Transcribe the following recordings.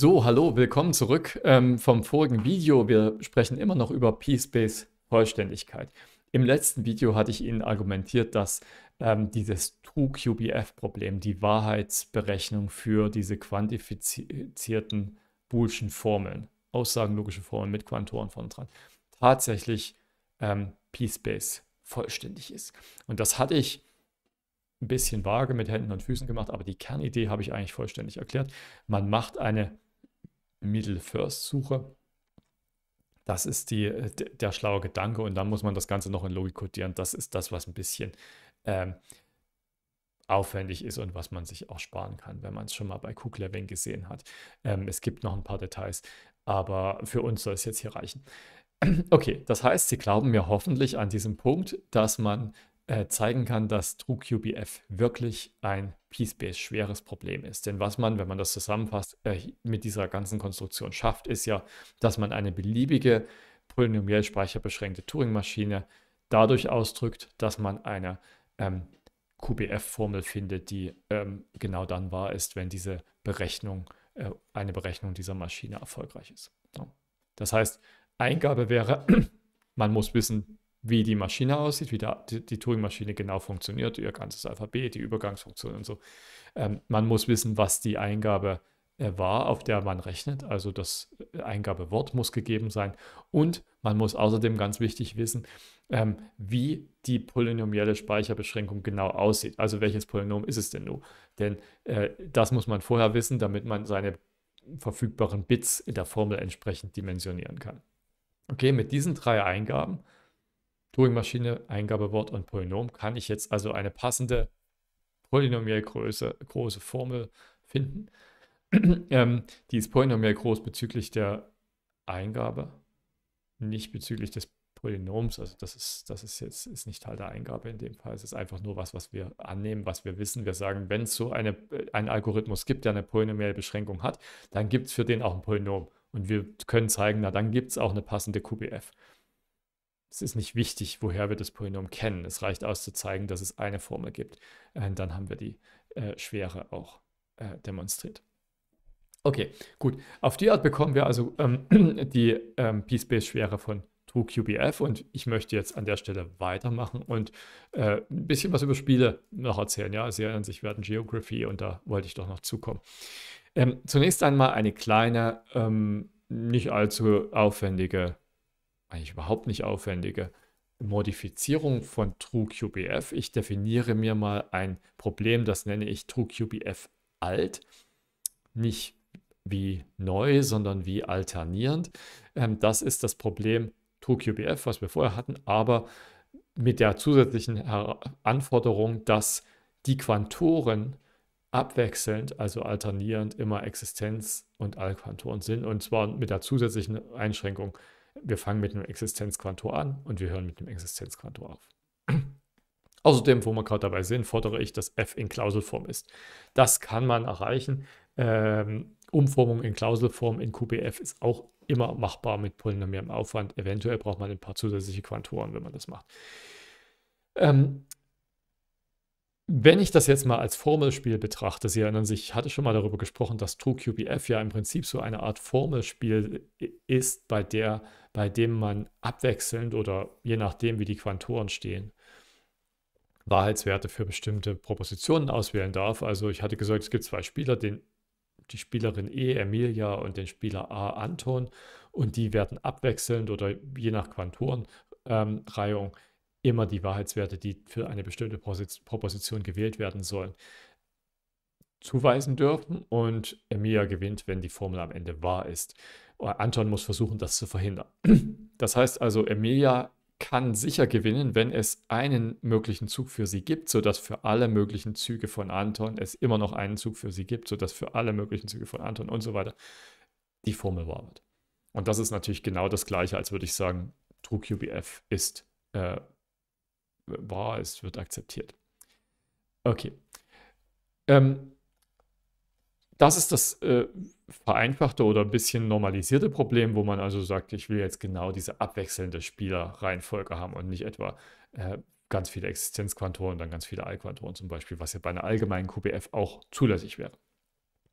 So, hallo, willkommen zurück ähm, vom vorigen Video. Wir sprechen immer noch über P-Space Vollständigkeit. Im letzten Video hatte ich Ihnen argumentiert, dass ähm, dieses 2QBF-Problem, die Wahrheitsberechnung für diese quantifizierten Boolschen Formeln, aussagenlogische Formeln mit Quantoren vorne dran, tatsächlich ähm, P-Space vollständig ist. Und das hatte ich ein bisschen vage mit Händen und Füßen gemacht, aber die Kernidee habe ich eigentlich vollständig erklärt. Man macht eine Middle-First-Suche. Das ist die, äh, der schlaue Gedanke und dann muss man das Ganze noch in Logik codieren. Das ist das, was ein bisschen ähm, aufwendig ist und was man sich auch sparen kann, wenn man es schon mal bei Kuglevin gesehen hat. Ähm, es gibt noch ein paar Details, aber für uns soll es jetzt hier reichen. Okay, das heißt, Sie glauben mir hoffentlich an diesem Punkt, dass man äh, zeigen kann, dass TrueQBF wirklich ein Peace-Based schweres Problem ist. Denn was man, wenn man das zusammenfasst, äh, mit dieser ganzen Konstruktion schafft, ist ja, dass man eine beliebige polynomiell speicherbeschränkte Turing-Maschine dadurch ausdrückt, dass man eine ähm, QBF-Formel findet, die ähm, genau dann wahr ist, wenn diese Berechnung, äh, eine Berechnung dieser Maschine erfolgreich ist. So. Das heißt, Eingabe wäre, man muss wissen, wie die Maschine aussieht, wie da, die, die Turing-Maschine genau funktioniert, ihr ganzes Alphabet, die Übergangsfunktion und so. Ähm, man muss wissen, was die Eingabe äh, war, auf der man rechnet. Also das äh, Eingabewort muss gegeben sein. Und man muss außerdem ganz wichtig wissen, ähm, wie die polynomielle Speicherbeschränkung genau aussieht. Also welches Polynom ist es denn nun? Denn äh, das muss man vorher wissen, damit man seine verfügbaren Bits in der Formel entsprechend dimensionieren kann. Okay, mit diesen drei Eingaben Turing-Maschine, Eingabewort und Polynom kann ich jetzt also eine passende polynomiell große, große Formel finden. ähm, die ist polynomiell groß bezüglich der Eingabe, nicht bezüglich des Polynoms. Also das ist, das ist jetzt ist nicht Teil der Eingabe in dem Fall. Es ist einfach nur was, was wir annehmen, was wir wissen. Wir sagen, wenn es so eine, äh, einen Algorithmus gibt, der eine polynomielle Beschränkung hat, dann gibt es für den auch ein Polynom. Und wir können zeigen, na dann gibt es auch eine passende QBF es ist nicht wichtig, woher wir das Polynom kennen. Es reicht aus zu zeigen, dass es eine Formel gibt. Und äh, dann haben wir die äh, Schwere auch äh, demonstriert. Okay, gut. Auf die Art bekommen wir also ähm, die ähm, P-Space-Schwere von TrueQBF und ich möchte jetzt an der Stelle weitermachen und äh, ein bisschen was über Spiele noch erzählen. Ja, Sie erinnern sich, wir hatten Geography und da wollte ich doch noch zukommen. Ähm, zunächst einmal eine kleine, ähm, nicht allzu aufwendige eigentlich überhaupt nicht aufwendige Modifizierung von TrueQBF. Ich definiere mir mal ein Problem, das nenne ich TrueQBF alt, nicht wie neu, sondern wie alternierend. Ähm, das ist das Problem TrueQBF, was wir vorher hatten, aber mit der zusätzlichen Anforderung, dass die Quantoren abwechselnd, also alternierend, immer Existenz und Allquantoren sind und zwar mit der zusätzlichen Einschränkung, wir fangen mit einem Existenzquantor an und wir hören mit einem Existenzquantor auf. Außerdem, wo wir gerade dabei sind, fordere ich, dass f in Klauselform ist. Das kann man erreichen. Ähm, Umformung in Klauselform in QBF ist auch immer machbar mit polynomialem Aufwand. Eventuell braucht man ein paar zusätzliche Quantoren, wenn man das macht. Ähm, wenn ich das jetzt mal als Formelspiel betrachte, Sie erinnern sich, ich hatte schon mal darüber gesprochen, dass TrueQBF ja im Prinzip so eine Art Formelspiel äh, ist, bei, der, bei dem man abwechselnd oder je nachdem, wie die Quantoren stehen, Wahrheitswerte für bestimmte Propositionen auswählen darf. Also ich hatte gesagt, es gibt zwei Spieler, den, die Spielerin E, Emilia und den Spieler A, Anton, und die werden abwechselnd oder je nach Quantorenreihung ähm, immer die Wahrheitswerte, die für eine bestimmte Proposition gewählt werden sollen, zuweisen dürfen und Emilia gewinnt, wenn die Formel am Ende wahr ist. Äh, Anton muss versuchen, das zu verhindern. Das heißt also, Emilia kann sicher gewinnen, wenn es einen möglichen Zug für sie gibt, sodass für alle möglichen Züge von Anton es immer noch einen Zug für sie gibt, sodass für alle möglichen Züge von Anton und so weiter die Formel wahr wird. Und das ist natürlich genau das Gleiche, als würde ich sagen, TrueQBF ist äh, wahr, es wird akzeptiert. Okay. Ähm, das ist das äh, vereinfachte oder ein bisschen normalisierte Problem, wo man also sagt, ich will jetzt genau diese abwechselnde Spielerreihenfolge haben und nicht etwa äh, ganz viele Existenzquantoren, und dann ganz viele Allquantoren zum Beispiel, was ja bei einer allgemeinen QBF auch zulässig wäre.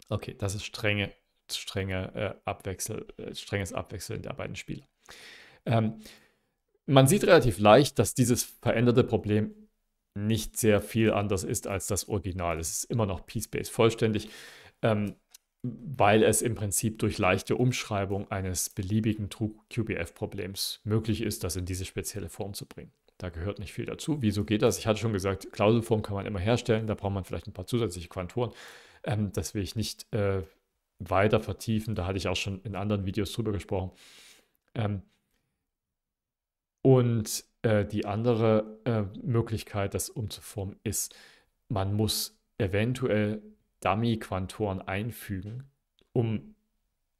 Okay, das ist strenge, strenge, äh, Abwechsel, äh, strenges Abwechseln der beiden Spieler. Ähm, man sieht relativ leicht, dass dieses veränderte Problem nicht sehr viel anders ist als das Original. Es ist immer noch P-Space vollständig, ähm, weil es im Prinzip durch leichte Umschreibung eines beliebigen QBF-Problems möglich ist, das in diese spezielle Form zu bringen. Da gehört nicht viel dazu. Wieso geht das? Ich hatte schon gesagt, Klauselform kann man immer herstellen, da braucht man vielleicht ein paar zusätzliche Quantoren. Ähm, das will ich nicht äh, weiter vertiefen, da hatte ich auch schon in anderen Videos drüber gesprochen. Ähm, und äh, die andere äh, Möglichkeit, das umzuformen, ist, man muss eventuell Dummy-Quantoren einfügen, um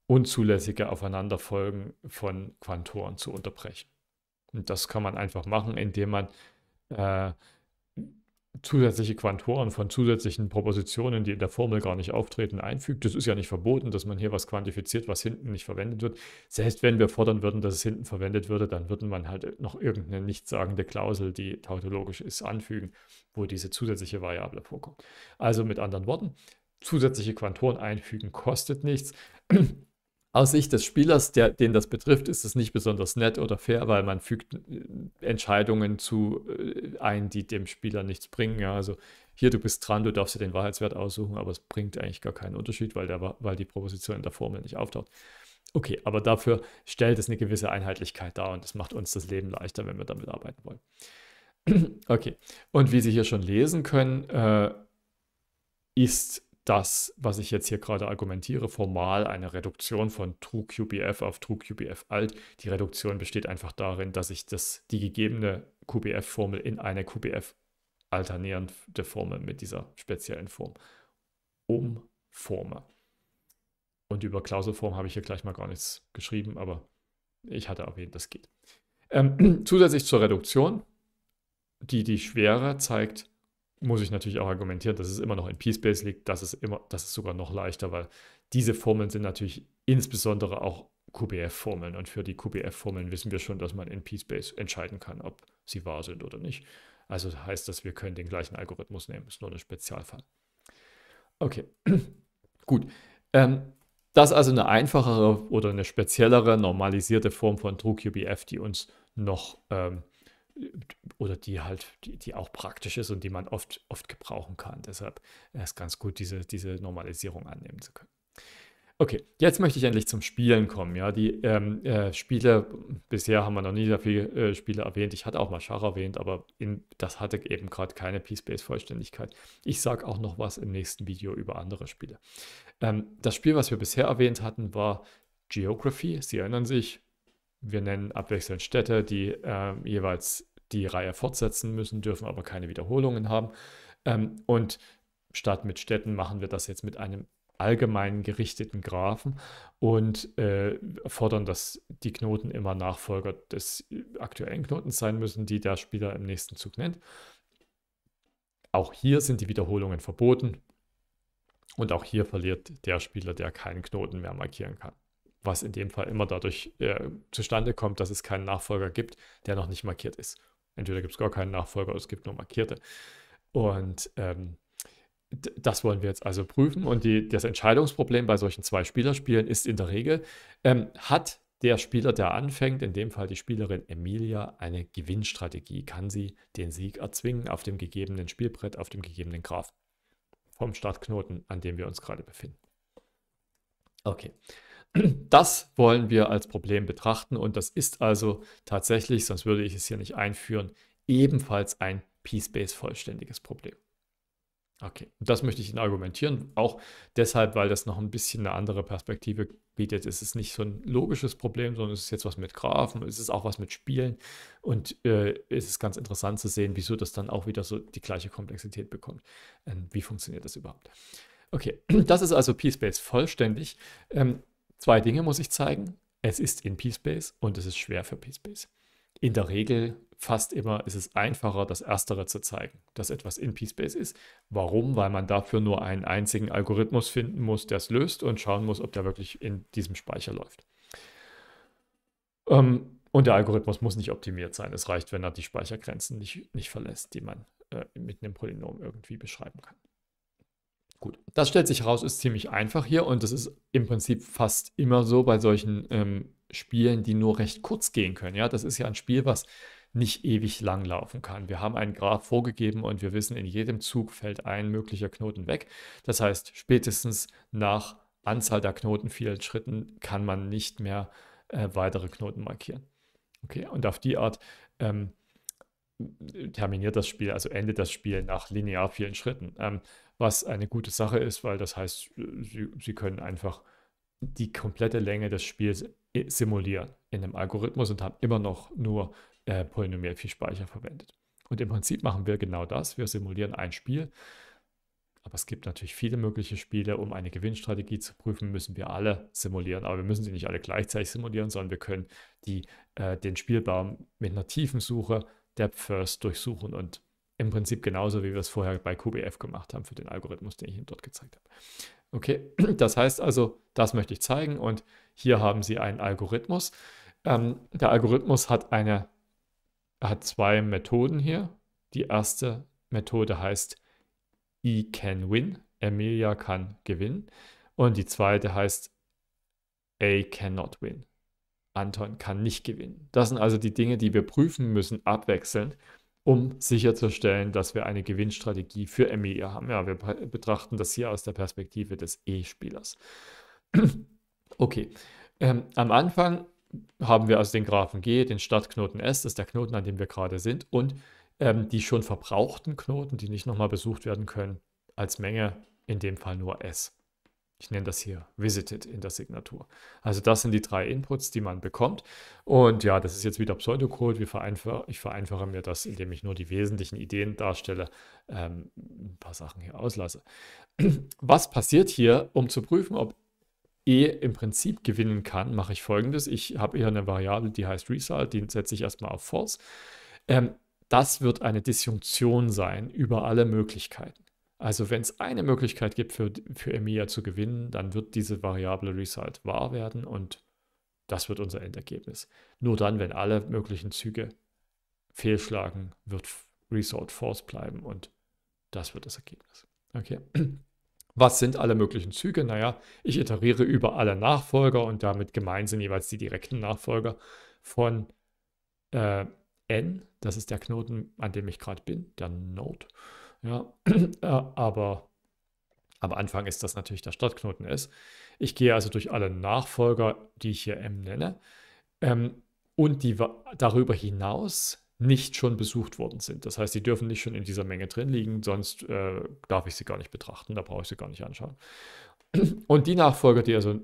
unzulässige Aufeinanderfolgen von Quantoren zu unterbrechen. Und das kann man einfach machen, indem man äh, zusätzliche Quantoren von zusätzlichen Propositionen, die in der Formel gar nicht auftreten, einfügt. Das ist ja nicht verboten, dass man hier was quantifiziert, was hinten nicht verwendet wird. Selbst wenn wir fordern würden, dass es hinten verwendet würde, dann würde man halt noch irgendeine nichtssagende Klausel, die tautologisch ist, anfügen, wo diese zusätzliche Variable vorkommt. Also mit anderen Worten, zusätzliche Quantoren einfügen kostet nichts. Aus Sicht des Spielers, der, den das betrifft, ist es nicht besonders nett oder fair, weil man fügt äh, Entscheidungen zu äh, ein, die dem Spieler nichts bringen. Ja, also hier, du bist dran, du darfst dir den Wahrheitswert aussuchen, aber es bringt eigentlich gar keinen Unterschied, weil, der, weil die Proposition in der Formel nicht auftaucht. Okay, aber dafür stellt es eine gewisse Einheitlichkeit dar und das macht uns das Leben leichter, wenn wir damit arbeiten wollen. Okay, und wie Sie hier schon lesen können, äh, ist das, was ich jetzt hier gerade argumentiere, formal eine Reduktion von TrueQBF auf TrueQBF alt. Die Reduktion besteht einfach darin, dass ich das, die gegebene QBF-Formel in eine QBF-alternierende Formel mit dieser speziellen Form umforme. Und über Klauselform habe ich hier gleich mal gar nichts geschrieben, aber ich hatte erwähnt, das geht. Ähm, zusätzlich zur Reduktion, die die Schwere zeigt muss ich natürlich auch argumentieren, dass es immer noch in P-Space liegt. Das ist, immer, das ist sogar noch leichter, weil diese Formeln sind natürlich insbesondere auch QBF-Formeln. Und für die QBF-Formeln wissen wir schon, dass man in P-Space entscheiden kann, ob sie wahr sind oder nicht. Also das heißt das, wir können den gleichen Algorithmus nehmen. Ist nur ein Spezialfall. Okay, gut. Ähm, das ist also eine einfachere oder eine speziellere, normalisierte Form von TrueQBF, die uns noch ähm, oder die halt, die, die, auch praktisch ist und die man oft, oft gebrauchen kann. Deshalb ist es ganz gut, diese, diese Normalisierung annehmen zu können. Okay, jetzt möchte ich endlich zum Spielen kommen. Ja, die ähm, äh, Spiele, bisher haben wir noch nie sehr viele äh, Spiele erwähnt. Ich hatte auch mal Schach erwähnt, aber in, das hatte eben gerade keine P-Space-Vollständigkeit. Ich sage auch noch was im nächsten Video über andere Spiele. Ähm, das Spiel, was wir bisher erwähnt hatten, war Geography. Sie erinnern sich, wir nennen abwechselnd Städte, die äh, jeweils die Reihe fortsetzen müssen, dürfen aber keine Wiederholungen haben. Ähm, und statt mit Städten machen wir das jetzt mit einem allgemeinen gerichteten Graphen und äh, fordern, dass die Knoten immer Nachfolger des aktuellen Knotens sein müssen, die der Spieler im nächsten Zug nennt. Auch hier sind die Wiederholungen verboten und auch hier verliert der Spieler, der keinen Knoten mehr markieren kann was in dem Fall immer dadurch äh, zustande kommt, dass es keinen Nachfolger gibt, der noch nicht markiert ist. Entweder gibt es gar keinen Nachfolger oder es gibt nur markierte. Und ähm, das wollen wir jetzt also prüfen. Und die, das Entscheidungsproblem bei solchen zwei Spielerspielen ist in der Regel, ähm, hat der Spieler, der anfängt, in dem Fall die Spielerin Emilia, eine Gewinnstrategie? Kann sie den Sieg erzwingen auf dem gegebenen Spielbrett, auf dem gegebenen Graph vom Startknoten, an dem wir uns gerade befinden? Okay, das wollen wir als Problem betrachten und das ist also tatsächlich, sonst würde ich es hier nicht einführen, ebenfalls ein P-Space vollständiges Problem. Okay, das möchte ich Ihnen argumentieren, auch deshalb, weil das noch ein bisschen eine andere Perspektive bietet. Es ist nicht so ein logisches Problem, sondern es ist jetzt was mit Graphen, es ist auch was mit Spielen und äh, es ist ganz interessant zu sehen, wieso das dann auch wieder so die gleiche Komplexität bekommt. Ähm, wie funktioniert das überhaupt? Okay, das ist also P-Space vollständig. Ähm, Zwei Dinge muss ich zeigen. Es ist in PSpace und es ist schwer für PSpace. In der Regel, fast immer, ist es einfacher, das Erstere zu zeigen, dass etwas in PSpace ist. Warum? Weil man dafür nur einen einzigen Algorithmus finden muss, der es löst und schauen muss, ob der wirklich in diesem Speicher läuft. Ähm, und der Algorithmus muss nicht optimiert sein. Es reicht, wenn er die Speichergrenzen nicht, nicht verlässt, die man äh, mit einem Polynom irgendwie beschreiben kann. Gut, das stellt sich heraus, ist ziemlich einfach hier und das ist im Prinzip fast immer so bei solchen ähm, Spielen, die nur recht kurz gehen können. Ja, das ist ja ein Spiel, was nicht ewig lang laufen kann. Wir haben einen Graph vorgegeben und wir wissen, in jedem Zug fällt ein möglicher Knoten weg. Das heißt, spätestens nach Anzahl der Knoten, vielen Schritten, kann man nicht mehr äh, weitere Knoten markieren. Okay, und auf die Art ähm, terminiert das Spiel, also endet das Spiel nach linear vielen Schritten. Ähm, was eine gute Sache ist, weil das heißt, sie, sie können einfach die komplette Länge des Spiels äh, simulieren in einem Algorithmus und haben immer noch nur äh, polynomiell viel Speicher verwendet. Und im Prinzip machen wir genau das. Wir simulieren ein Spiel. Aber es gibt natürlich viele mögliche Spiele. Um eine Gewinnstrategie zu prüfen, müssen wir alle simulieren. Aber wir müssen sie nicht alle gleichzeitig simulieren, sondern wir können die, äh, den Spielbaum mit einer tiefen Suche, Depth First, durchsuchen und im Prinzip genauso, wie wir es vorher bei QBF gemacht haben für den Algorithmus, den ich Ihnen dort gezeigt habe. Okay, das heißt also, das möchte ich zeigen und hier haben Sie einen Algorithmus. Ähm, der Algorithmus hat, eine, hat zwei Methoden hier. Die erste Methode heißt E can win, Emilia kann gewinnen. Und die zweite heißt A cannot win, Anton kann nicht gewinnen. Das sind also die Dinge, die wir prüfen müssen, abwechselnd um sicherzustellen, dass wir eine Gewinnstrategie für MEA e haben. Ja, wir betrachten das hier aus der Perspektive des E-Spielers. okay, ähm, am Anfang haben wir also den Graphen G, den Stadtknoten S, das ist der Knoten, an dem wir gerade sind, und ähm, die schon verbrauchten Knoten, die nicht nochmal besucht werden können, als Menge, in dem Fall nur S. Ich nenne das hier Visited in der Signatur. Also das sind die drei Inputs, die man bekommt. Und ja, das ist jetzt wieder Pseudocode. Wir vereinfach, ich vereinfache mir das, indem ich nur die wesentlichen Ideen darstelle, ähm, ein paar Sachen hier auslasse. Was passiert hier, um zu prüfen, ob E im Prinzip gewinnen kann, mache ich folgendes. Ich habe hier eine Variable, die heißt Result, die setze ich erstmal auf False. Ähm, das wird eine Disjunktion sein über alle Möglichkeiten. Also wenn es eine Möglichkeit gibt für, für EMEA zu gewinnen, dann wird diese Variable Result wahr werden und das wird unser Endergebnis. Nur dann, wenn alle möglichen Züge fehlschlagen, wird Result False bleiben und das wird das Ergebnis. Okay. Was sind alle möglichen Züge? Naja, ich iteriere über alle Nachfolger und damit gemeint sind jeweils die direkten Nachfolger von äh, n, das ist der Knoten, an dem ich gerade bin, der Node. Ja, äh, aber am Anfang ist das natürlich der Stadtknoten S. Ich gehe also durch alle Nachfolger, die ich hier M nenne, ähm, und die darüber hinaus nicht schon besucht worden sind. Das heißt, die dürfen nicht schon in dieser Menge drin liegen, sonst äh, darf ich sie gar nicht betrachten, da brauche ich sie gar nicht anschauen. Und die Nachfolger, die also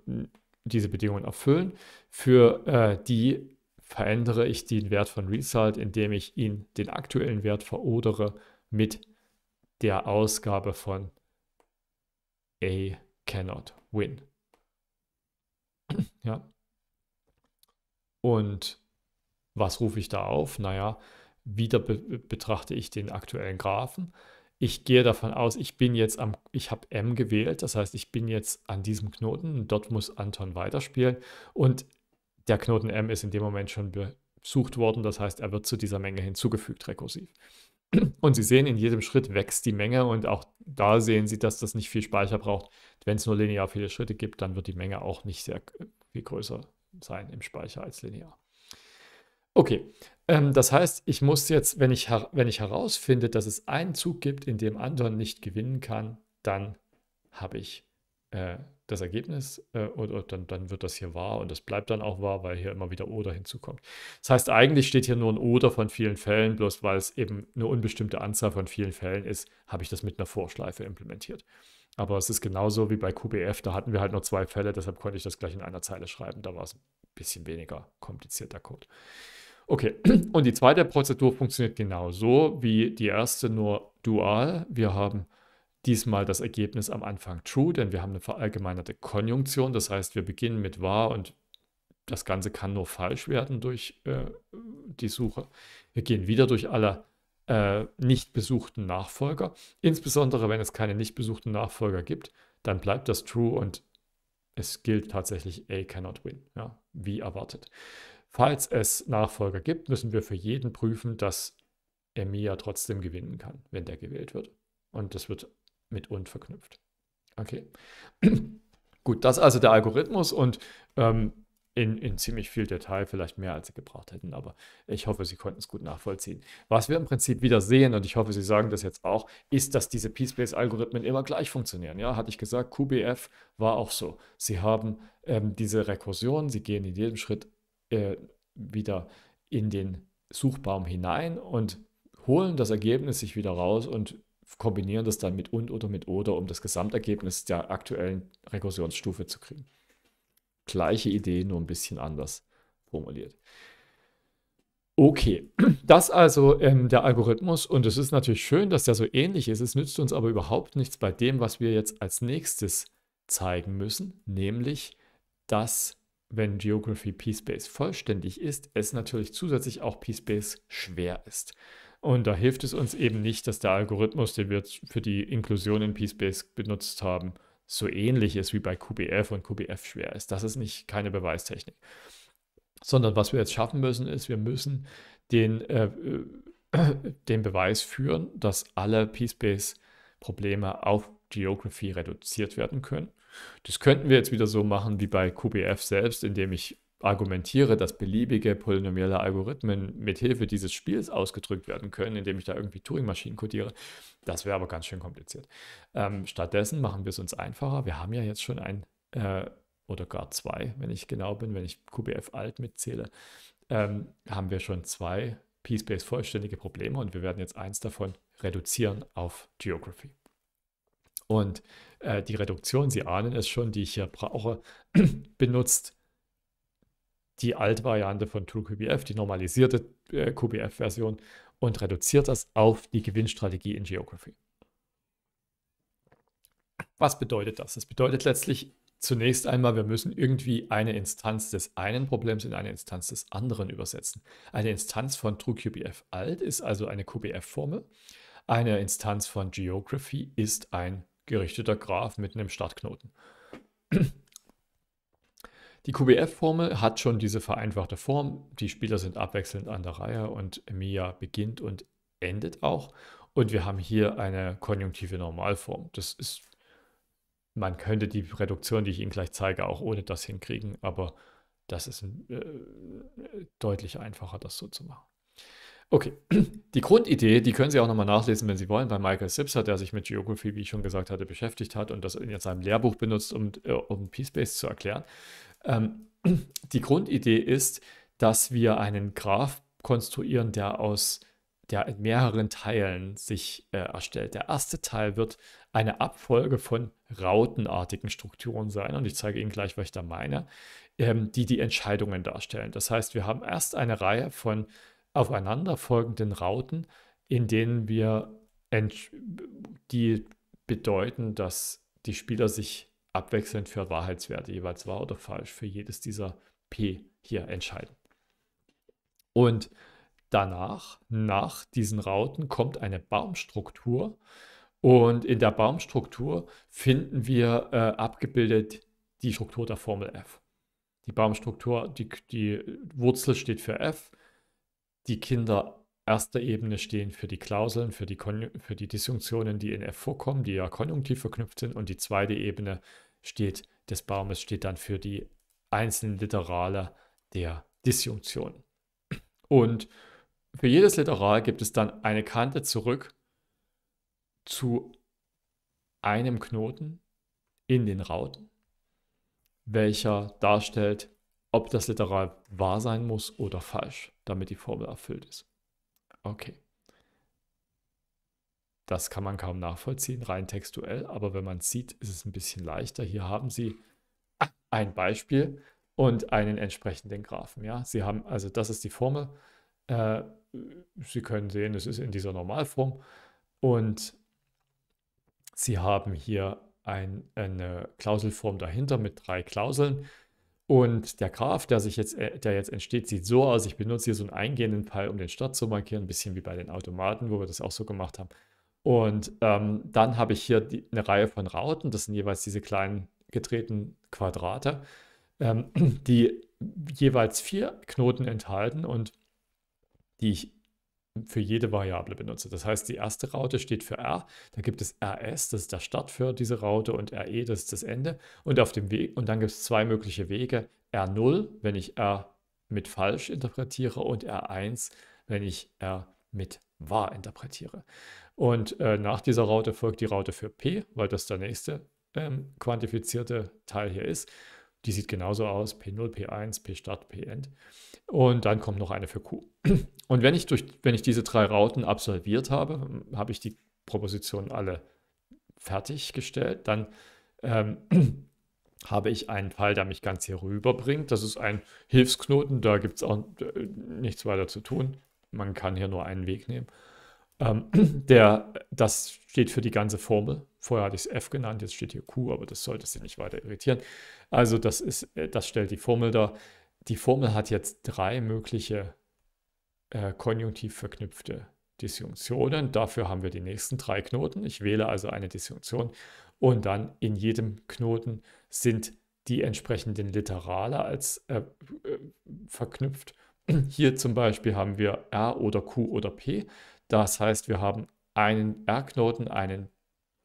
diese Bedingungen erfüllen, für äh, die verändere ich den Wert von Result, indem ich ihn den aktuellen Wert verodere mit der Ausgabe von A cannot win. Ja. Und was rufe ich da auf? Naja, wieder be betrachte ich den aktuellen Graphen. Ich gehe davon aus, ich bin jetzt am, ich habe M gewählt, das heißt, ich bin jetzt an diesem Knoten und dort muss Anton weiterspielen und der Knoten M ist in dem Moment schon besucht worden, das heißt, er wird zu dieser Menge hinzugefügt rekursiv. Und Sie sehen, in jedem Schritt wächst die Menge und auch da sehen Sie, dass das nicht viel Speicher braucht. Wenn es nur linear viele Schritte gibt, dann wird die Menge auch nicht sehr viel größer sein im Speicher als linear. Okay, ähm, das heißt, ich muss jetzt, wenn ich, wenn ich herausfinde, dass es einen Zug gibt, in dem Anton nicht gewinnen kann, dann habe ich äh, das Ergebnis äh, und, und dann, dann, wird das hier wahr und das bleibt dann auch wahr, weil hier immer wieder oder hinzukommt. Das heißt, eigentlich steht hier nur ein oder von vielen Fällen, bloß weil es eben eine unbestimmte Anzahl von vielen Fällen ist, habe ich das mit einer Vorschleife implementiert. Aber es ist genauso wie bei QBF, da hatten wir halt nur zwei Fälle, deshalb konnte ich das gleich in einer Zeile schreiben. Da war es ein bisschen weniger komplizierter Code. Okay, und die zweite Prozedur funktioniert genauso wie die erste, nur dual. Wir haben Diesmal das Ergebnis am Anfang true, denn wir haben eine verallgemeinerte Konjunktion. Das heißt, wir beginnen mit wahr und das Ganze kann nur falsch werden durch äh, die Suche. Wir gehen wieder durch alle äh, nicht besuchten Nachfolger. Insbesondere wenn es keine nicht besuchten Nachfolger gibt, dann bleibt das true und es gilt tatsächlich A cannot win, ja, wie erwartet. Falls es Nachfolger gibt, müssen wir für jeden prüfen, dass Emiya trotzdem gewinnen kann, wenn der gewählt wird. Und das wird mit und verknüpft. Okay. Gut, das ist also der Algorithmus und ähm, in, in, ziemlich viel Detail, vielleicht mehr als sie gebraucht hätten, aber ich hoffe, Sie konnten es gut nachvollziehen. Was wir im Prinzip wieder sehen, und ich hoffe, Sie sagen das jetzt auch, ist, dass diese P-Space-Algorithmen immer gleich funktionieren. Ja, hatte ich gesagt, QBF war auch so. Sie haben ähm, diese Rekursion, Sie gehen in jedem Schritt äh, wieder in den Suchbaum hinein und holen das Ergebnis sich wieder raus und kombinieren das dann mit und oder mit oder, um das Gesamtergebnis der aktuellen Rekursionsstufe zu kriegen. Gleiche Idee, nur ein bisschen anders formuliert. Okay, das also ähm, der Algorithmus und es ist natürlich schön, dass der so ähnlich ist. Es nützt uns aber überhaupt nichts bei dem, was wir jetzt als nächstes zeigen müssen, nämlich, dass wenn Geography P-Space vollständig ist, es natürlich zusätzlich auch P-Space schwer ist. Und da hilft es uns eben nicht, dass der Algorithmus, den wir für die Inklusion in PSpace benutzt haben, so ähnlich ist wie bei QBF und QBF schwer ist. Das ist nicht keine Beweistechnik. Sondern was wir jetzt schaffen müssen, ist, wir müssen den, äh, äh, den Beweis führen, dass alle PSpace-Probleme auf Geography reduziert werden können. Das könnten wir jetzt wieder so machen wie bei QBF selbst, indem ich argumentiere, dass beliebige polynomielle Algorithmen mithilfe dieses Spiels ausgedrückt werden können, indem ich da irgendwie Turing-Maschinen codiere. Das wäre aber ganz schön kompliziert. Ähm, stattdessen machen wir es uns einfacher. Wir haben ja jetzt schon ein äh, oder gar zwei, wenn ich genau bin, wenn ich QBF alt mitzähle, ähm, haben wir schon zwei P-Space vollständige Probleme und wir werden jetzt eins davon reduzieren auf Geography. Und äh, die Reduktion, Sie ahnen es schon, die ich hier brauche, benutzt die Alt-Variante von TrueQBF, die normalisierte äh, QBF-Version und reduziert das auf die Gewinnstrategie in Geography. Was bedeutet das? Das bedeutet letztlich zunächst einmal, wir müssen irgendwie eine Instanz des einen Problems in eine Instanz des anderen übersetzen. Eine Instanz von TrueQBF alt ist also eine QBF-Formel. Eine Instanz von Geography ist ein gerichteter Graph mit einem Startknoten. Die QBF-Formel hat schon diese vereinfachte Form. Die Spieler sind abwechselnd an der Reihe und Mia beginnt und endet auch. Und wir haben hier eine konjunktive Normalform. Das ist, man könnte die Reduktion, die ich Ihnen gleich zeige, auch ohne das hinkriegen, aber das ist äh, deutlich einfacher, das so zu machen. Okay, die Grundidee, die können Sie auch nochmal nachlesen, wenn Sie wollen, bei Michael Sipser, der sich mit Geography, wie ich schon gesagt hatte, beschäftigt hat und das in seinem Lehrbuch benutzt, um, äh, um P-Space zu erklären. Ähm, die Grundidee ist, dass wir einen Graph konstruieren, der aus der in mehreren Teilen sich äh, erstellt. Der erste Teil wird eine Abfolge von rautenartigen Strukturen sein und ich zeige Ihnen gleich, was ich da meine, ähm, die die Entscheidungen darstellen. Das heißt, wir haben erst eine Reihe von aufeinanderfolgenden Rauten, in denen wir die bedeuten, dass die Spieler sich abwechselnd für Wahrheitswerte jeweils wahr oder falsch für jedes dieser P hier entscheiden. Und danach, nach diesen Rauten, kommt eine Baumstruktur. Und in der Baumstruktur finden wir äh, abgebildet die Struktur der Formel f. Die Baumstruktur, die, die Wurzel steht für f, die Kinder erster Ebene stehen für die Klauseln, für die, Kon für die Disjunktionen, die in F vorkommen, die ja konjunktiv verknüpft sind. Und die zweite Ebene steht des Baumes steht dann für die einzelnen Literale der Disjunktion. Und für jedes Literal gibt es dann eine Kante zurück zu einem Knoten in den Rauten, welcher darstellt, ob das Literal wahr sein muss oder falsch, damit die Formel erfüllt ist. Okay. Das kann man kaum nachvollziehen, rein textuell, aber wenn man es sieht, ist es ein bisschen leichter. Hier haben Sie ein Beispiel und einen entsprechenden Graphen. Ja? Sie haben, also das ist die Formel. Äh, Sie können sehen, es ist in dieser Normalform. Und Sie haben hier ein, eine Klauselform dahinter mit drei Klauseln. Und der Graph, der, sich jetzt, äh, der jetzt entsteht, sieht so aus. Ich benutze hier so einen eingehenden Pfeil, um den Start zu markieren, ein bisschen wie bei den Automaten, wo wir das auch so gemacht haben. Und ähm, dann habe ich hier die, eine Reihe von Rauten, das sind jeweils diese kleinen gedrehten Quadrate, ähm, die jeweils vier Knoten enthalten und die ich für jede Variable benutze. Das heißt, die erste Raute steht für R, dann gibt es RS, das ist der Start für diese Raute und RE, das ist das Ende. Und auf dem Weg, und dann gibt es zwei mögliche Wege, R0, wenn ich R mit falsch interpretiere und R1, wenn ich R mit wahr interpretiere. Und äh, nach dieser Raute folgt die Raute für P, weil das der nächste ähm, quantifizierte Teil hier ist. Die sieht genauso aus, P0, P1, P-Start, P-End. Und dann kommt noch eine für Q. Und wenn ich, durch, wenn ich diese drei Rauten absolviert habe, hm, habe ich die Propositionen alle fertiggestellt, dann ähm, habe ich einen Fall, der mich ganz hier rüberbringt. Das ist ein Hilfsknoten, da gibt es auch äh, nichts weiter zu tun. Man kann hier nur einen Weg nehmen. Ähm, der, das steht für die ganze Formel. Vorher hatte ich es F genannt, jetzt steht hier Q, aber das sollte Sie nicht weiter irritieren. Also das, ist, äh, das stellt die Formel dar. Die Formel hat jetzt drei mögliche äh, konjunktiv verknüpfte Disjunktionen. Dafür haben wir die nächsten drei Knoten. Ich wähle also eine Disjunktion und dann in jedem Knoten sind die entsprechenden Literale als äh, äh, verknüpft. Hier zum Beispiel haben wir R oder Q oder P. Das heißt, wir haben einen R-Knoten, einen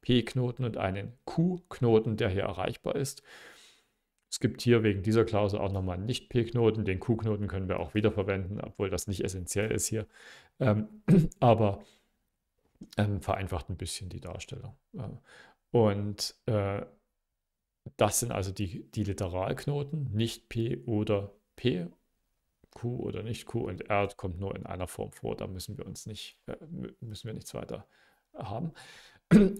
P-Knoten und einen Q-Knoten, der hier erreichbar ist. Es gibt hier wegen dieser Klausel auch nochmal einen Nicht-P-Knoten. Den Q-Knoten können wir auch wieder verwenden, obwohl das nicht essentiell ist hier. Ähm, aber ähm, vereinfacht ein bisschen die Darstellung. Äh, und äh, das sind also die, die Literalknoten, nicht P oder P Q oder nicht Q und R kommt nur in einer Form vor. Da müssen wir uns nicht, äh, müssen wir nichts weiter haben.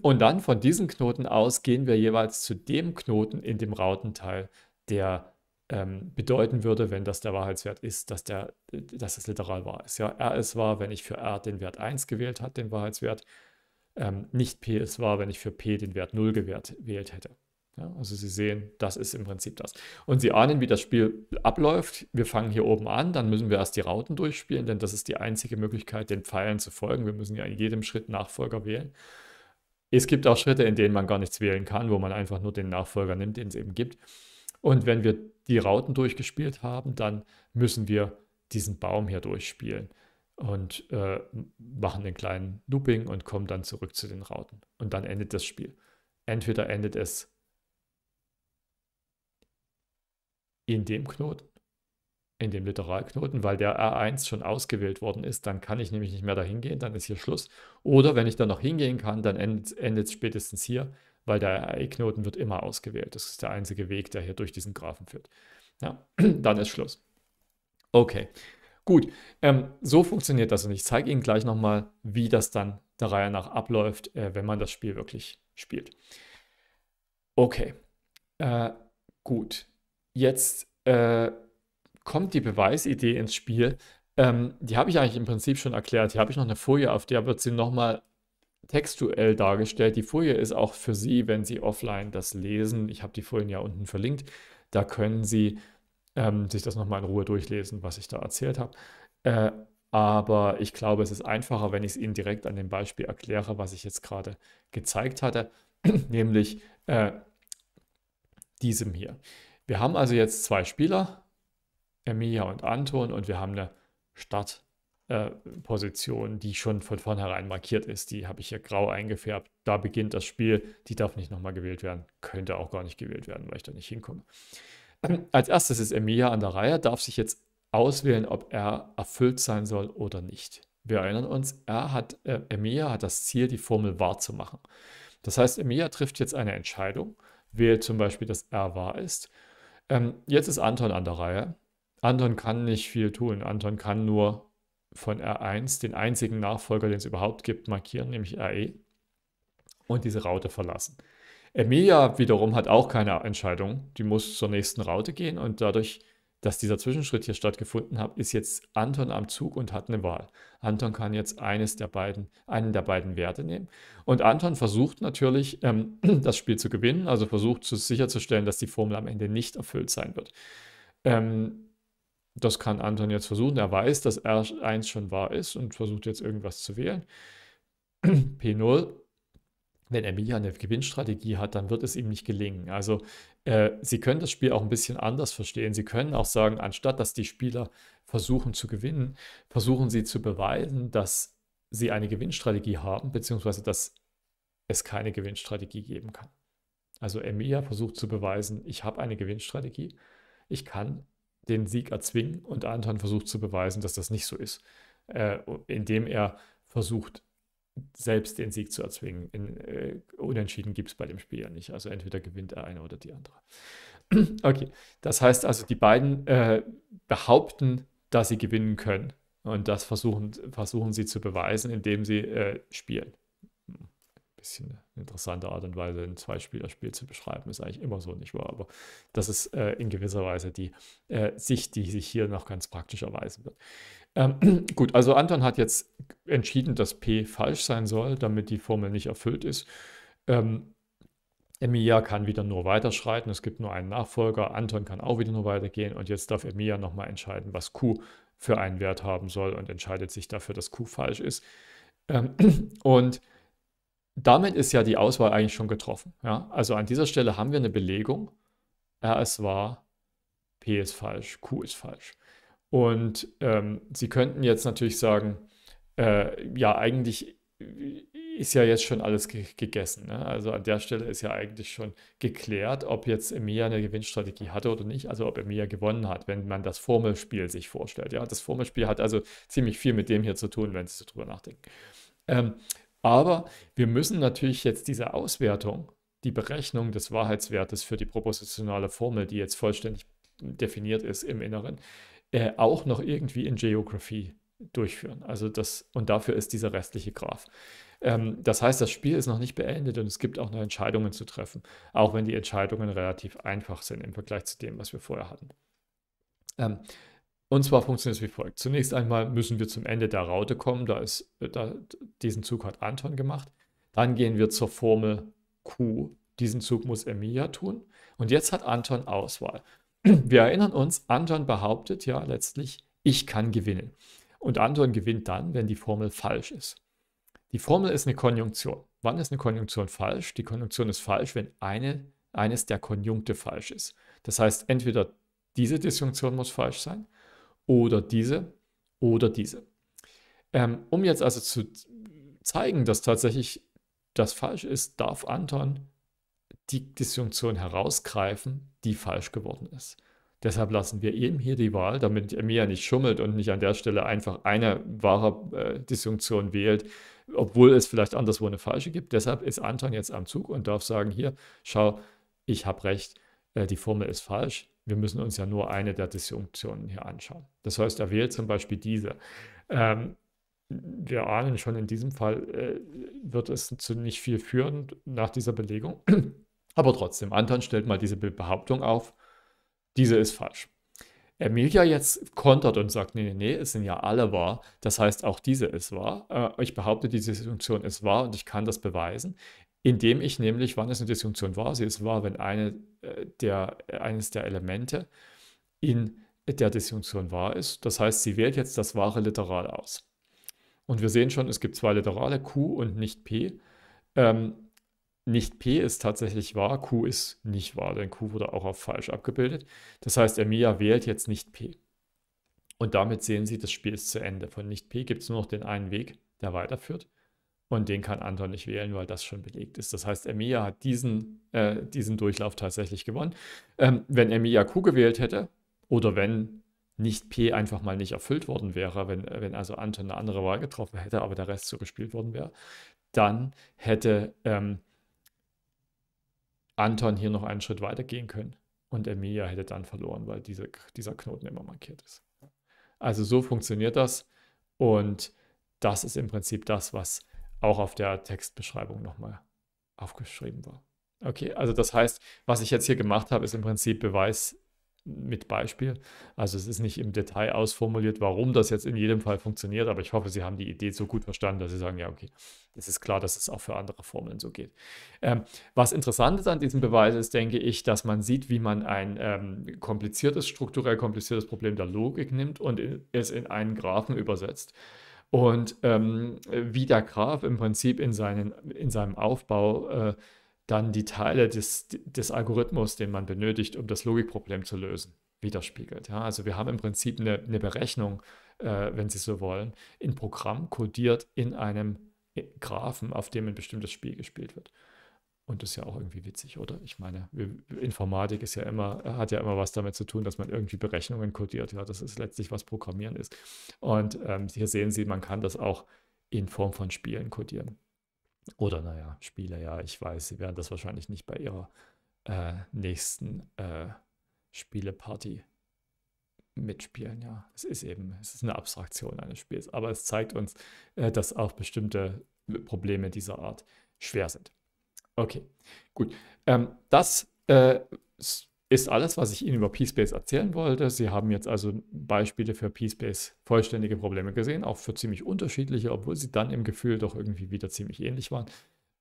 Und dann von diesem Knoten aus gehen wir jeweils zu dem Knoten in dem Rautenteil, der ähm, bedeuten würde, wenn das der Wahrheitswert ist, dass, der, dass das literal wahr ist. Ja, R ist wahr, wenn ich für R den Wert 1 gewählt habe, den Wahrheitswert. Ähm, nicht P ist wahr, wenn ich für P den Wert 0 gewählt hätte. Ja, also sie sehen, das ist im Prinzip das. Und sie ahnen, wie das Spiel abläuft. Wir fangen hier oben an, dann müssen wir erst die Rauten durchspielen, denn das ist die einzige Möglichkeit, den Pfeilen zu folgen. Wir müssen ja in jedem Schritt Nachfolger wählen. Es gibt auch Schritte, in denen man gar nichts wählen kann, wo man einfach nur den Nachfolger nimmt, den es eben gibt. Und wenn wir die Rauten durchgespielt haben, dann müssen wir diesen Baum hier durchspielen und äh, machen den kleinen Looping und kommen dann zurück zu den Rauten. Und dann endet das Spiel. Entweder endet es in dem Knoten, in dem Literalknoten, weil der R1 schon ausgewählt worden ist, dann kann ich nämlich nicht mehr dahin gehen, dann ist hier Schluss. Oder wenn ich da noch hingehen kann, dann endet es spätestens hier, weil der RE-Knoten wird immer ausgewählt. Das ist der einzige Weg, der hier durch diesen Graphen führt. Ja, dann ist Schluss. Okay, gut. Ähm, so funktioniert das und ich zeige Ihnen gleich nochmal, wie das dann der Reihe nach abläuft, äh, wenn man das Spiel wirklich spielt. Okay, äh, gut jetzt äh, kommt die Beweisidee ins Spiel. Ähm, die habe ich eigentlich im Prinzip schon erklärt. Hier habe ich noch eine Folie, auf der wird sie nochmal textuell dargestellt. Die Folie ist auch für Sie, wenn Sie offline das lesen. Ich habe die Folien ja unten verlinkt. Da können Sie ähm, sich das nochmal in Ruhe durchlesen, was ich da erzählt habe. Äh, aber ich glaube, es ist einfacher, wenn ich es Ihnen direkt an dem Beispiel erkläre, was ich jetzt gerade gezeigt hatte, nämlich äh, diesem hier. Wir haben also jetzt zwei Spieler, Emilia und Anton, und wir haben eine Startposition, äh, die schon von vornherein markiert ist. Die habe ich hier grau eingefärbt. Da beginnt das Spiel. Die darf nicht nochmal gewählt werden. Könnte auch gar nicht gewählt werden, weil ich da nicht hinkomme. Ähm, als erstes ist Emilia an der Reihe, darf sich jetzt auswählen, ob er erfüllt sein soll oder nicht. Wir erinnern uns, er hat, äh, Emilia hat das Ziel, die Formel wahr zu machen. Das heißt, Emilia trifft jetzt eine Entscheidung, wählt zum Beispiel, dass er wahr ist ähm, jetzt ist Anton an der Reihe. Anton kann nicht viel tun. Anton kann nur von R1 den einzigen Nachfolger, den es überhaupt gibt, markieren, nämlich RE, und diese Raute verlassen. Emilia wiederum hat auch keine Entscheidung. Die muss zur nächsten Raute gehen und dadurch dass dieser Zwischenschritt hier stattgefunden hat, ist jetzt Anton am Zug und hat eine Wahl. Anton kann jetzt eines der beiden, einen der beiden Werte nehmen. Und Anton versucht natürlich, ähm, das Spiel zu gewinnen, also versucht zu sicherzustellen, dass die Formel am Ende nicht erfüllt sein wird. Ähm, das kann Anton jetzt versuchen. Er weiß, dass R1 schon wahr ist und versucht jetzt irgendwas zu wählen. P0 wenn Emilian eine Gewinnstrategie hat, dann wird es ihm nicht gelingen. Also äh, sie können das Spiel auch ein bisschen anders verstehen. Sie können auch sagen, anstatt dass die Spieler versuchen zu gewinnen, versuchen sie zu beweisen, dass sie eine Gewinnstrategie haben, beziehungsweise dass es keine Gewinnstrategie geben kann. Also Emilia versucht zu beweisen, ich habe eine Gewinnstrategie, ich kann den Sieg erzwingen und Anton versucht zu beweisen, dass das nicht so ist, äh, indem er versucht, selbst den Sieg zu erzwingen. In, äh, Unentschieden gibt es bei dem Spiel ja nicht. Also entweder gewinnt er eine oder die andere. okay, das heißt also, die beiden äh, behaupten, dass sie gewinnen können. Und das versuchen, versuchen sie zu beweisen, indem sie äh, spielen bisschen interessante Art und Weise, ein Zweispielerspiel zu beschreiben. Ist eigentlich immer so, nicht wahr? Aber das ist äh, in gewisser Weise die äh, Sicht, die sich hier noch ganz praktisch erweisen wird. Ähm, gut, also Anton hat jetzt entschieden, dass P falsch sein soll, damit die Formel nicht erfüllt ist. Ähm, Emilia kann wieder nur weiterschreiten, es gibt nur einen Nachfolger, Anton kann auch wieder nur weitergehen und jetzt darf Emilia nochmal entscheiden, was Q für einen Wert haben soll und entscheidet sich dafür, dass Q falsch ist. Ähm, und damit ist ja die Auswahl eigentlich schon getroffen. Ja? Also an dieser Stelle haben wir eine Belegung. R ist wahr, P ist falsch, Q ist falsch. Und ähm, Sie könnten jetzt natürlich sagen, äh, ja, eigentlich ist ja jetzt schon alles ge gegessen. Ne? Also an der Stelle ist ja eigentlich schon geklärt, ob jetzt Emilia eine Gewinnstrategie hatte oder nicht, also ob Emilia gewonnen hat, wenn man das Formelspiel sich vorstellt. Ja, das Formelspiel hat also ziemlich viel mit dem hier zu tun, wenn Sie so drüber nachdenken. Ähm, aber wir müssen natürlich jetzt diese Auswertung, die Berechnung des Wahrheitswertes für die propositionale Formel, die jetzt vollständig definiert ist im Inneren, äh, auch noch irgendwie in Geografie durchführen. Also das, und dafür ist dieser restliche Graph. Ähm, das heißt, das Spiel ist noch nicht beendet und es gibt auch noch Entscheidungen zu treffen, auch wenn die Entscheidungen relativ einfach sind im Vergleich zu dem, was wir vorher hatten. Ähm, und zwar funktioniert es wie folgt. Zunächst einmal müssen wir zum Ende der Raute kommen. Da ist, äh, da, diesen Zug hat Anton gemacht. Dann gehen wir zur Formel Q. Diesen Zug muss Emilia tun. Und jetzt hat Anton Auswahl. Wir erinnern uns, Anton behauptet ja letztlich, ich kann gewinnen. Und Anton gewinnt dann, wenn die Formel falsch ist. Die Formel ist eine Konjunktion. Wann ist eine Konjunktion falsch? Die Konjunktion ist falsch, wenn eine, eines der Konjunkte falsch ist. Das heißt, entweder diese Disjunktion muss falsch sein oder diese oder diese. Ähm, um jetzt also zu zeigen, dass tatsächlich das falsch ist, darf Anton die Disjunktion herausgreifen, die falsch geworden ist. Deshalb lassen wir ihm hier die Wahl, damit er mir nicht schummelt und nicht an der Stelle einfach eine wahre äh, Disjunktion wählt, obwohl es vielleicht anderswo eine falsche gibt. Deshalb ist Anton jetzt am Zug und darf sagen, hier, schau, ich habe recht, äh, die Formel ist falsch, wir müssen uns ja nur eine der Disjunktionen hier anschauen. Das heißt, er wählt zum Beispiel diese. Ähm, wir ahnen schon, in diesem Fall äh, wird es zu nicht viel führen nach dieser Belegung. Aber trotzdem, Anton stellt mal diese Behauptung auf, diese ist falsch. Emilia jetzt kontert und sagt, nee, nee, nee, es sind ja alle wahr. Das heißt, auch diese ist wahr. Äh, ich behaupte, diese Disjunktion ist wahr und ich kann das beweisen indem ich nämlich, wann es eine Disjunktion war, sie also es war, wenn eine äh, der, äh, eines der Elemente in der Disjunktion wahr ist. Das heißt, sie wählt jetzt das wahre Literal aus. Und wir sehen schon, es gibt zwei Literale, Q und nicht P. Ähm, nicht P ist tatsächlich wahr, Q ist nicht wahr, denn Q wurde auch auf falsch abgebildet. Das heißt, Emilia wählt jetzt nicht P. Und damit sehen Sie, das Spiel ist zu Ende. Von nicht P gibt es nur noch den einen Weg, der weiterführt. Und den kann Anton nicht wählen, weil das schon belegt ist. Das heißt, Emilia hat diesen, äh, mhm. diesen Durchlauf tatsächlich gewonnen. Ähm, wenn Emilia Q gewählt hätte oder wenn nicht P einfach mal nicht erfüllt worden wäre, wenn, wenn also Anton eine andere Wahl getroffen hätte, aber der Rest so gespielt worden wäre, dann hätte ähm, Anton hier noch einen Schritt weiter gehen können und Emilia hätte dann verloren, weil diese, dieser Knoten immer markiert ist. Also so funktioniert das und das ist im Prinzip das, was auch auf der Textbeschreibung nochmal aufgeschrieben war. Okay, also das heißt, was ich jetzt hier gemacht habe, ist im Prinzip Beweis mit Beispiel. Also es ist nicht im Detail ausformuliert, warum das jetzt in jedem Fall funktioniert, aber ich hoffe, Sie haben die Idee so gut verstanden, dass Sie sagen, ja, okay, es ist klar, dass es auch für andere Formeln so geht. Ähm, was interessant ist an diesem Beweis ist, denke ich, dass man sieht, wie man ein ähm, kompliziertes, strukturell kompliziertes Problem der Logik nimmt und in, es in einen Graphen übersetzt. Und ähm, wie der Graf im Prinzip in, seinen, in seinem Aufbau äh, dann die Teile des, des Algorithmus, den man benötigt, um das Logikproblem zu lösen, widerspiegelt. Ja? Also wir haben im Prinzip eine, eine Berechnung, äh, wenn Sie so wollen, in Programm kodiert in einem äh, Graphen, auf dem ein bestimmtes Spiel gespielt wird. Und das ist ja auch irgendwie witzig, oder? Ich meine, Informatik ist ja immer, hat ja immer was damit zu tun, dass man irgendwie Berechnungen codiert. Ja, das ist letztlich, was Programmieren ist. Und ähm, hier sehen Sie, man kann das auch in Form von Spielen codieren. Oder naja, Spiele, ja, ich weiß, Sie werden das wahrscheinlich nicht bei Ihrer äh, nächsten äh, Spieleparty mitspielen, ja. Es ist eben, es ist eine Abstraktion eines Spiels. Aber es zeigt uns, äh, dass auch bestimmte Probleme dieser Art schwer sind. Okay, gut. Ähm, das äh, ist alles, was ich Ihnen über PSpace erzählen wollte. Sie haben jetzt also Beispiele für PSpace vollständige Probleme gesehen, auch für ziemlich unterschiedliche, obwohl sie dann im Gefühl doch irgendwie wieder ziemlich ähnlich waren.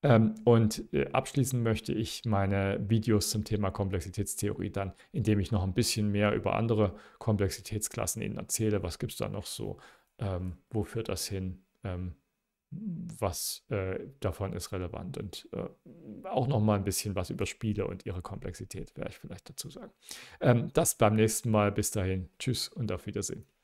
Ähm, und äh, abschließen möchte ich meine Videos zum Thema Komplexitätstheorie dann, indem ich noch ein bisschen mehr über andere Komplexitätsklassen Ihnen erzähle. Was gibt es da noch so? Ähm, wo führt das hin? Ähm, was äh, davon ist relevant und äh, auch noch mal ein bisschen was über Spiele und ihre Komplexität werde ich vielleicht dazu sagen. Ähm, das beim nächsten Mal. Bis dahin. Tschüss und auf Wiedersehen.